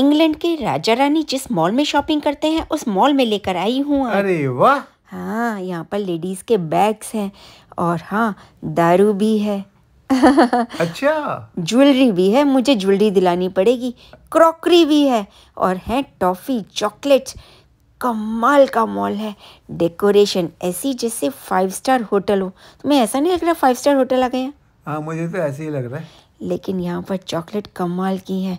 England के राजा रानी जिस mall में शॉपिंग करते हैं उस मॉल में लेकर आई हूँ अरे वाह हाँ यहाँ पर लेडीज के बैग्स हैं और हाँ दारू भी है अच्छा ज्वेलरी भी है मुझे ज्वेलरी दिलानी पड़ेगी क्रॉकरी भी है और है टॉफ़ी चॉकलेट कमाल का मॉल है डेकोरेशन ऐसी जैसे फाइव स्टार होटल हो तुम्हें ऐसा नहीं लग रहा फाइव स्टार होटल आ गए हाँ मुझे तो ऐसे ही लग रहा है लेकिन यहाँ पर चॉकलेट कमाल की है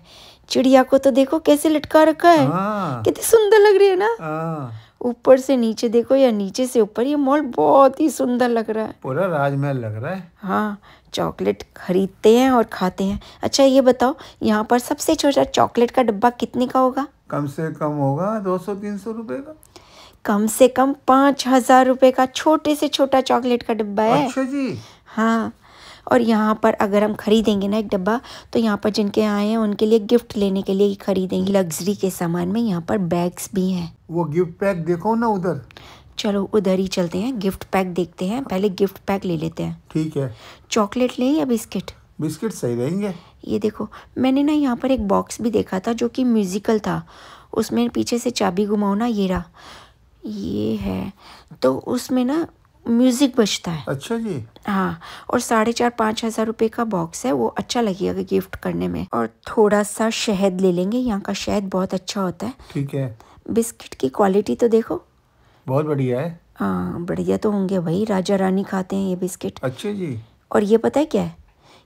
चिड़िया को तो देखो कैसे लटका रखा है हाँ। कितनी सुंदर लग रही है ना हाँ। ऊपर से नीचे देखो या नीचे से ऊपर ये मॉल बहुत ही सुंदर लग रहा है पूरा राजमहल लग रहा है हाँ चॉकलेट खरीदते हैं और खाते हैं अच्छा ये बताओ यहाँ पर सबसे छोटा चॉकलेट का डब्बा कितने का होगा कम से कम होगा दो सौ तीन सौ रूपये का कम से कम पाँच हजार रूपए का छोटे से छोटा चॉकलेट का डिब्बा है अच्छा जी हाँ और यहाँ पर अगर हम ख़रीदेंगे ना एक डब्बा तो यहाँ पर जिनके आए हैं उनके लिए गिफ्ट लेने के लिए ख़रीदेंगे लग्जरी के सामान में यहाँ पर बैग्स भी हैं वो गिफ्ट पैक देखो ना उधर चलो उधर ही चलते हैं गिफ्ट पैक देखते हैं पहले गिफ्ट पैक ले लेते हैं ठीक है चॉकलेट लें या बिस्किट बिस्किट सही रहेंगे ये देखो मैंने ना यहाँ पर एक बॉक्स भी देखा था जो कि म्यूज़िकल था उसमें पीछे से चाबी घुमाओ ना ये रहा ये है तो उसमें ना म्यूज़िक बजता है अच्छा जी हाँ और साढ़े चार पाँच हज़ार रुपए का बॉक्स है वो अच्छा लगेगा गिफ्ट करने में और थोड़ा सा शहद ले लेंगे यहाँ का शहद बहुत अच्छा होता है ठीक है बिस्किट की क्वालिटी तो देखो बहुत बढ़िया है हाँ बढ़िया तो होंगे भाई राजा रानी खाते हैं ये बिस्किट अच्छे जी और ये पता है क्या है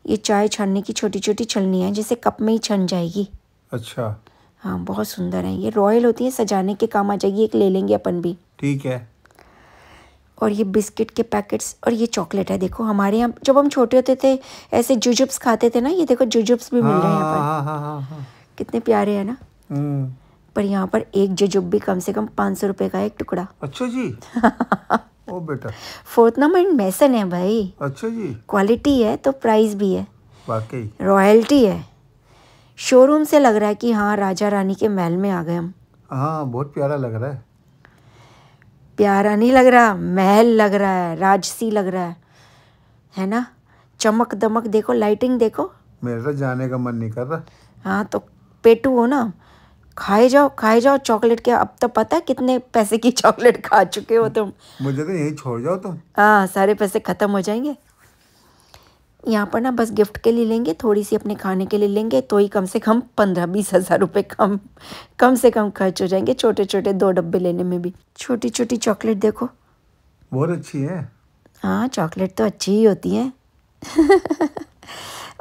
ये चाय छानने की छोटी छोटी छलनी है जैसे कप में ही छन जाएगी अच्छा हाँ बहुत सुंदर है ये रॉयल होती है सजाने के काम आ जाएगी एक ले लेंगे अपन भी ठीक है और ये बिस्किट के पैकेट्स और ये चॉकलेट है देखो हमारे यहाँ जब हम छोटे होते थे ऐसे जुजुब्स खाते थे ना ये देखो जुजुब्स भी मिल रहे हैं पर हाँ, हाँ, हाँ, कितने प्यारे हैं ना हम्म। पर यहाँ पर एक जुजुब भी कम से कम पाँच सौ रुपए का एक टुकड़ा अच्छा जी ओ बेटा फोर्थ नंबर मैसन है भाई अच्छा जी क्वालिटी है तो प्राइस भी है वाकई रॉयल्टी है शोरूम से लग रहा है कि हाँ राजा रानी के महल में आ गए हम हाँ बहुत प्यारा लग रहा है प्यारा नहीं लग रहा महल लग रहा है राजसी लग रहा है है ना चमक दमक देखो लाइटिंग देखो मेरा तो जाने का मन नहीं कर रहा हाँ तो पेटू हो ना खाए जाओ खाए जाओ चॉकलेट के अब तो पता है कितने पैसे की चॉकलेट खा चुके हो तुम मुझे तो यही छोड़ जाओ तुम हाँ सारे पैसे खत्म हो जाएंगे यहाँ पर ना बस गिफ्ट के लिए लेंगे थोड़ी सी अपने खाने के लिए लेंगे तो ही कम से कम पंद्रह बीस हज़ार रुपये कम कम से कम खर्च हो जाएंगे छोटे छोटे दो डब्बे लेने में भी छोटी छोटी चॉकलेट देखो बहुत अच्छी है हाँ चॉकलेट तो अच्छी ही होती है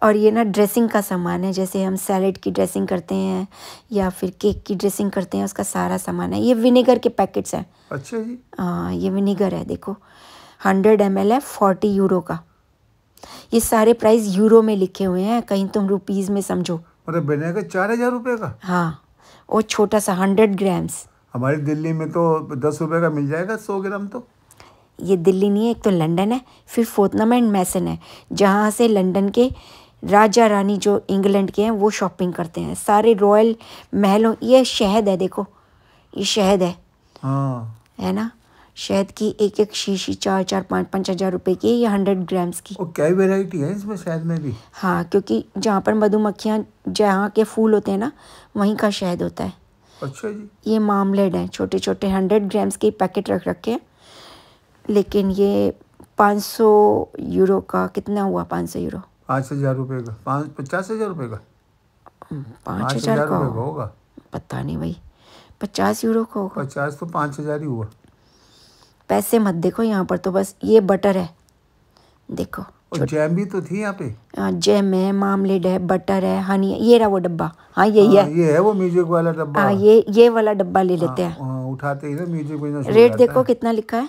और ये ना ड्रेसिंग का सामान है जैसे हम सैलेड की ड्रेसिंग करते हैं या फिर केक की ड्रेसिंग करते हैं उसका सारा सामान है ये विनेगर के पैकेट्स हैं अच्छा जी हाँ ये विनेगर है देखो हंड्रेड एम एल है फोर्टी यूरो का ये सारे प्राइस यूरो में लिखे हुए हैं कहीं तुम रुपीज़ में समझो अरे बनेगा चार हजार रूपए का हाँ और छोटा सा हंड्रेड ग्राम्स हमारी दिल्ली में तो दस रुपये का मिल जाएगा सौ ग्राम तो ये दिल्ली नहीं है एक तो लंदन है फिर फोर्टनम एंड मैसन है जहाँ से लंदन के राजा रानी जो इंग्लैंड के हैं वो शॉपिंग करते हैं सारे रॉयल महलों ये शहद है देखो ये शहद है हाँ है ना शहद की एक एक शीशी चार चार पाँच पाँच हज़ार रुपए की या हंड्रेड ग्राम्स की और क्या वेराइटी है इसमें शहद में भी हाँ क्योंकि जहाँ पर मधुमक्खियाँ जहाँ के फूल होते हैं ना वहीं का शहद होता है अच्छा जी ये मामलेट है छोटे छोटे हंड्रेड ग्राम्स के पैकेट रख रखे हैं लेकिन ये पाँच सौ यूरो का कितना हुआ पाँच सौ यूरो पाँच हज़ार रुपये का पाँच पचास हज़ार रुपये का पाँच हज़ार का होगा पता नहीं भाई पचास यूरो का होगा पचास तो पाँच हज़ार ही हुआ पैसे मत देखो यहाँ पर तो बस ये बटर है देखो जैम भी तो थी यहाँ पे जैम हाँ, है मामलेड है बटर है हनी है ये रहा वो डब्बा हाँ ये हाँ, है ये है वो म्यूजिक वाला डब्बा हाँ ये ये वाला डब्बा ले लेते हाँ, हैं उठाते ही ना म्यूजिक रेट देखो कितना लिखा है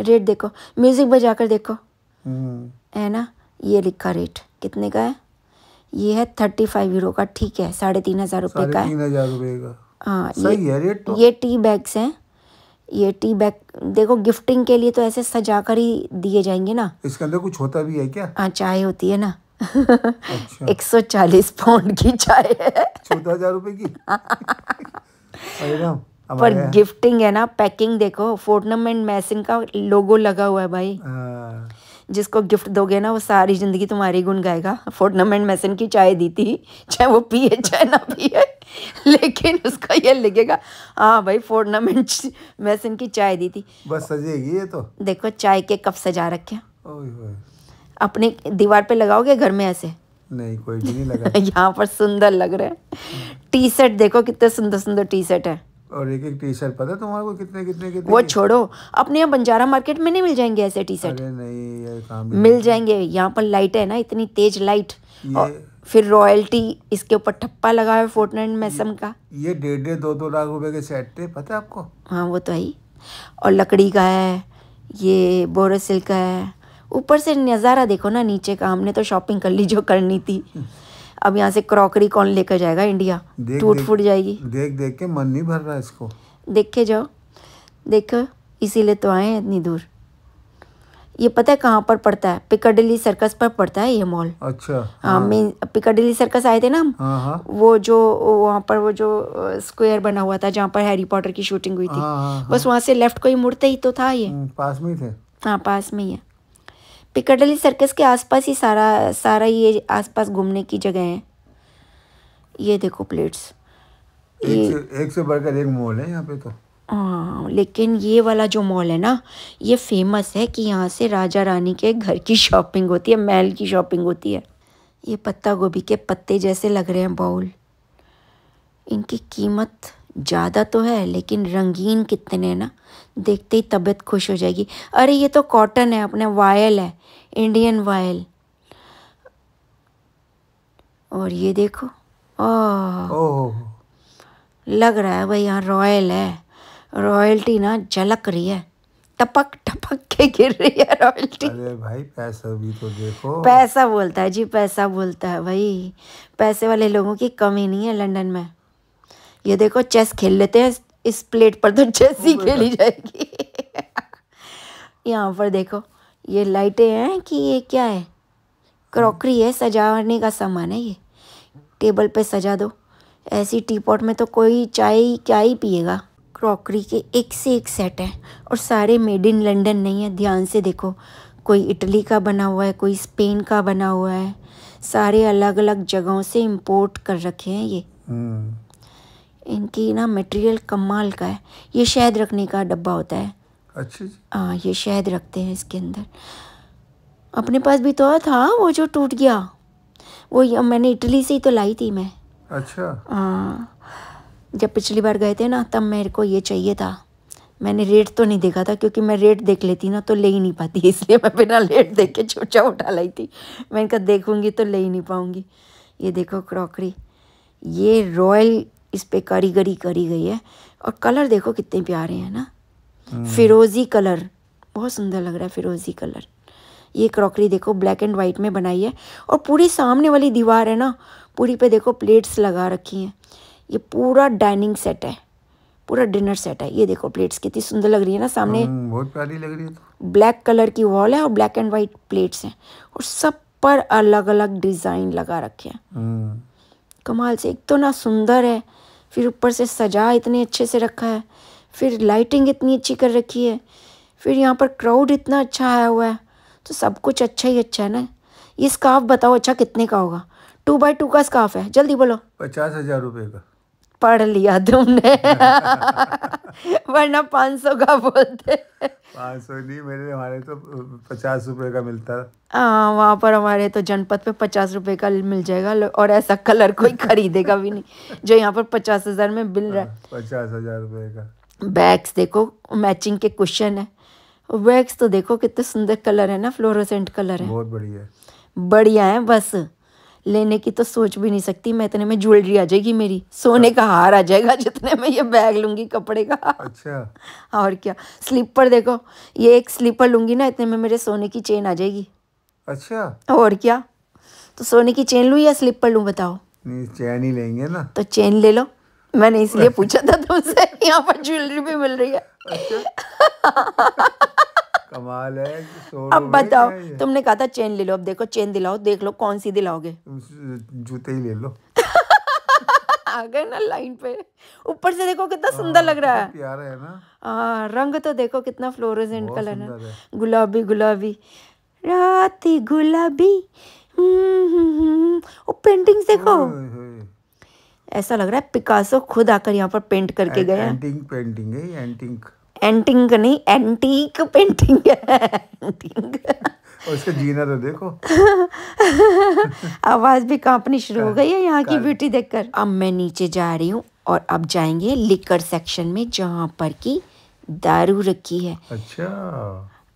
रेट देखो म्यूजिक बजा कर देखो हम्म। है ना ये लिखा रेट कितने का है ये है थर्टी फाइव यूरो का ठीक है साढ़े तीन हजार रुपये का है तीन हजार का हाँ ये, तो ये टी बैग्स हैं ये टी बैग देखो गिफ्टिंग के लिए तो ऐसे सजा कर ही दिए जाएंगे ना इसके अंदर कुछ होता भी है क्या हाँ चाय होती है ना अच्छा। एक सौ चालीस पाउंड की चाय है चौदह हजार रुपए की पर गिफ्टिंग है ना पैकिंग देखो फोर्टनमेंट मैसिन का लोगो लगा हुआ है भाई हाँ। जिसको गिफ्ट दोगे ना वो सारी ज़िंदगी तुम्हारी गुण गाएगा फोर्टनामेंट मैसन की चाय दी थी चाहे वो पिए चाहे ना पिए लेकिन उसका ये लगेगा हाँ भाई फोर्टनामेंट मैसन की चाय दी थी बस सजेगी ये तो देखो चाय के कप सजा रखे अपने दीवार पे लगाओगे घर में ऐसे नहीं कोई भी नहीं लगा यहाँ पर सुंदर लग रहा है टी शर्ट देखो कितने सुंदर सुंदर टी शर्ट है और एक एक टी शर्ट पता तुम्हारे को कितने कितने कितने वो छोड़ो अपने यहाँ बंजारा मार्केट में नहीं मिल जाएंगे ऐसे टी शर्ट नहीं ये काम मिल जाएंगे यहाँ पर लाइट है ना इतनी तेज लाइट फिर रॉयल्टी इसके ऊपर ठप्पा लगा है फोर्टनाइट मैसम का ये डेढ़ डेढ़ दो दो लाख रुपए के सेट थे पता है आपको हाँ वो तो है और लकड़ी का है ये बोरोसिल का है ऊपर से नज़ारा देखो ना नीचे का हमने तो शॉपिंग कर ली जो करनी थी अब यहाँ से क्रॉकरी कौन लेकर जाएगा इंडिया टूट फूट जाएगी देख देख के मन नहीं भर रहा इसको देख के जाओ देखो इसीलिए तो आए इतनी दूर ये पता है कहाँ पर पड़ता है पिकाडिली सर्कस पर पड़ता है ये मॉल अच्छा हाँ मीन पिकाडिली सर्कस आए थे ना हम हाँ, हाँ। वो जो वहाँ पर वो जो स्क्वायर बना हुआ था जहाँ पर हैरी पॉटर की शूटिंग हुई थी हाँ, बस वहाँ से लेफ्ट को ही मुड़ते ही तो था ये हम्म, पास में थे हाँ पास में ही है पिकाडली सर्कस के आसपास ही सारा सारा ये आसपास घूमने की जगह है ये देखो प्लेट्स ये एक से बढ़कर एक मॉल है यहाँ पे तो हाँ लेकिन ये वाला जो मॉल है ना ये फेमस है कि यहाँ से राजा रानी के घर की शॉपिंग होती है महल की शॉपिंग होती है ये पत्ता गोभी के पत्ते जैसे लग रहे हैं बाउल इनकी कीमत ज़्यादा तो है लेकिन रंगीन कितने ना देखते ही तबीयत खुश हो जाएगी अरे ये तो कॉटन है अपने वायल है इंडियन वायल और ये देखो ओ लग रहा है भाई यहाँ रॉयल है रॉयल्टी ना झलक रही है टपक टपक के गिर रही है रॉयल्टी अरे भाई पैसा भी तो देखो पैसा बोलता है जी पैसा बोलता है भाई पैसे वाले लोगों की कमी नहीं है लंदन में ये देखो चेस खेल लेते हैं इस प्लेट पर तो चेस ही oh खेली जाएगी यहाँ पर देखो ये लाइटें हैं कि ये क्या है क्रॉकरी है सजाने का सामान है ये टेबल पे सजा दो ऐसी टीपॉट में तो कोई चाय क्या ही पिएगा क्रॉकरी के एक से एक सेट हैं और सारे मेड इन लंडन नहीं है ध्यान से देखो कोई इटली का बना हुआ है कोई स्पेन का बना हुआ है सारे अलग अलग जगहों से इम्पोर्ट कर रखे हैं ये hmm. इनकी ना मटेरियल कमाल का है ये शहद रखने का डब्बा होता है अच्छा हाँ ये शहद रखते हैं इसके अंदर अपने पास भी तो था वो जो टूट गया वो मैंने इटली से ही तो लाई थी मैं अच्छा हाँ जब पिछली बार गए थे ना तब मेरे को ये चाहिए था मैंने रेट तो नहीं देखा था क्योंकि मैं रेट देख लेती ना तो ले ही नहीं पाती इसलिए मैं बिना रेट देख के छोटा उठा लाई थी मैंने कहा देखूंगी तो ले ही नहीं पाऊंगी ये देखो क्रॉकरी ये रॉयल इस पे कारीगरी करी गई है और कलर देखो कितने प्यारे हैं ना फिरोज़ी कलर बहुत सुंदर लग रहा है फिरोज़ी कलर ये क्रॉकरी देखो ब्लैक एंड वाइट में बनाई है और पूरी सामने वाली दीवार है ना पूरी पे देखो प्लेट्स लगा रखी हैं ये पूरा डाइनिंग सेट है पूरा डिनर सेट है ये देखो प्लेट्स कितनी सुंदर लग रही है ना सामने हम्म, बहुत प्यारी लग रही है तो। ब्लैक कलर की वॉल है और ब्लैक एंड वाइट प्लेट्स हैं और सब पर अलग अलग डिज़ाइन लगा रखे हैं हम्म। कमाल से एक तो ना सुंदर है फिर ऊपर से सजा इतने अच्छे से रखा है फिर लाइटिंग इतनी अच्छी कर रखी है फिर यहाँ पर क्राउड इतना अच्छा आया हुआ है तो सब कुछ अच्छा ही अच्छा है ना ये स्काफ बताओ अच्छा कितने का होगा टू बाई टू का स्काफ है जल्दी बोलो पचास हज़ार रुपये का पढ़ लिया तुमने वरना पाँच सौ का बोलते पाँच सौ नहीं मेरे हमारे तो पचास रुपए का मिलता हाँ वहाँ पर हमारे तो जनपद पे पचास रुपए का मिल जाएगा और ऐसा कलर कोई खरीदेगा भी नहीं जो यहाँ पर पचास हजार में बिल रहा है हाँ, पचास हजार रुपए का बैग्स देखो मैचिंग के कुशन है बैग्स तो देखो कितने सुंदर कलर है ना फ्लोरोसेंट कलर है बहुत बढ़िया बढ़िया है बस लेने की तो सोच भी नहीं सकती मैं इतने में ज्वेलरी आ जाएगी मेरी सोने अच्छा। का हार आ जाएगा जितने में ये बैग लूंगी कपड़े का अच्छा और क्या स्लीपर देखो ये एक स्लीपर लूंगी ना इतने में मेरे सोने की चेन आ जाएगी अच्छा और क्या तो सोने की चेन लू या स्लीपर लू बताओ चेन ही लेंगे ना तो चेन ले लो मैंने इसलिए पूछा था तुमसे यहाँ पर ज्वेलरी भी मिल रही है अच्छा? कमाल है अब बताओ तुमने कहा था चेन ले लो अब देखो चेन दिलाओ देख लो कौन सी दिलाओगे जूते ही ले लो आ गए ना लाइन पे ऊपर से देखो कितना हाँ, सुंदर लग रहा है प्यारा है ना आ, रंग तो देखो कितना फ्लोरोसेंट कलर है गुलाबी गुलाबी रात गुलाबी हम्म पेंटिंग देखो ऐसा लग रहा है पिकासो खुद आकर यहाँ पर पेंट करके गए पेंटिंग पेंटिंग है एंटिंग एंटिंग नहीं एंटीक पेंटिंग है और इसका जीना तो देखो आवाज भी कांपनी शुरू हो गई है यहाँ की ब्यूटी देखकर अब मैं नीचे जा रही हूँ और अब जाएंगे लिकर सेक्शन में जहाँ पर की दारू रखी है अच्छा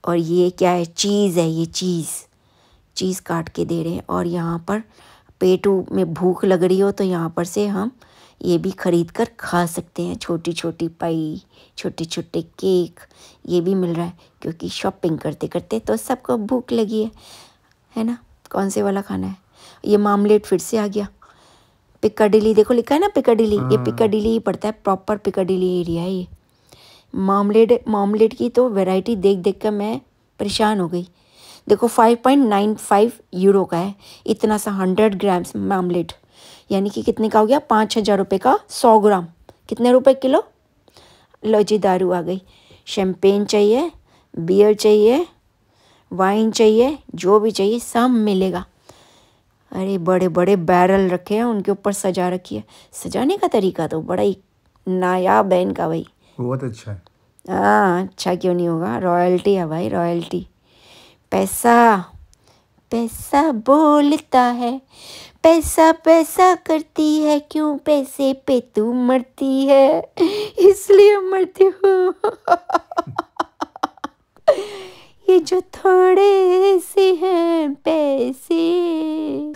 और ये क्या है चीज़ है ये चीज़ चीज़ काट के दे रहे हैं और यहाँ पर पेटू में भूख लग रही हो तो यहाँ पर से हम ये भी खरीद कर खा सकते हैं छोटी छोटी पाई छोटे छोटे केक ये भी मिल रहा है क्योंकि शॉपिंग करते करते तो सबको भूख लगी है है ना कौन से वाला खाना है ये मामलेट फिर से आ गया पिकाडिली देखो लिखा है ना पिकाडिली ये हाँ। पिकाडिली ही पड़ता है प्रॉपर पिकाडिली एरिया है ये मामलेट मामलेट की तो वैरायटी देख देख कर मैं परेशान हो गई देखो 5.95 यूरो का है इतना सा 100 ग्राम्स मामलेट यानी कि कितने का हो गया पाँच हज़ार रुपये का सौ ग्राम कितने रुपए किलो लो जी दारू आ गई शैम्पेन चाहिए बियर चाहिए वाइन चाहिए जो भी चाहिए सब मिलेगा अरे बड़े बड़े बैरल रखे हैं उनके ऊपर सजा रखी है सजाने का तरीका तो बड़ा ही नायाब है इनका भाई बहुत अच्छा है हाँ अच्छा क्यों नहीं होगा रॉयल्टी है भाई रॉयल्टी पैसा पैसा बोलता है पैसा पैसा करती है क्यों पैसे पे तू मरती है इसलिए मरती हूँ ये जो थोड़े से हैं पैसे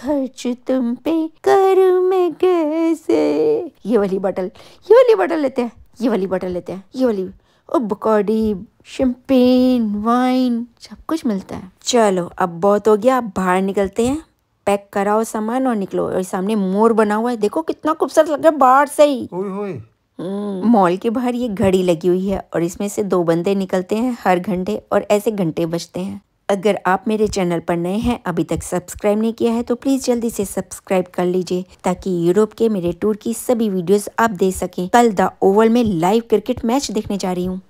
खर्च तुम पे करूँ मैं कैसे ये वाली बॉटल ये वाली बॉटल लेते हैं ये वाली बॉटल लेते हैं ये वाली और बकौड़ी शैम्पेन वाइन सब कुछ मिलता है चलो अब बहुत हो गया अब बाहर निकलते हैं पैक कराओ सामान और निकलो और सामने मोर बना हुआ है देखो कितना खूबसूरत लग रहा है बाहर से ही हम्म, मॉल के बाहर ये घड़ी लगी हुई है और इसमें से दो बंदे निकलते हैं हर घंटे और ऐसे घंटे बजते हैं अगर आप मेरे चैनल पर नए हैं अभी तक सब्सक्राइब नहीं किया है तो प्लीज़ जल्दी से सब्सक्राइब कर लीजिए ताकि यूरोप के मेरे टूर की सभी वीडियोस आप देख सकें कल द ओवल में लाइव क्रिकेट मैच देखने जा रही हूँ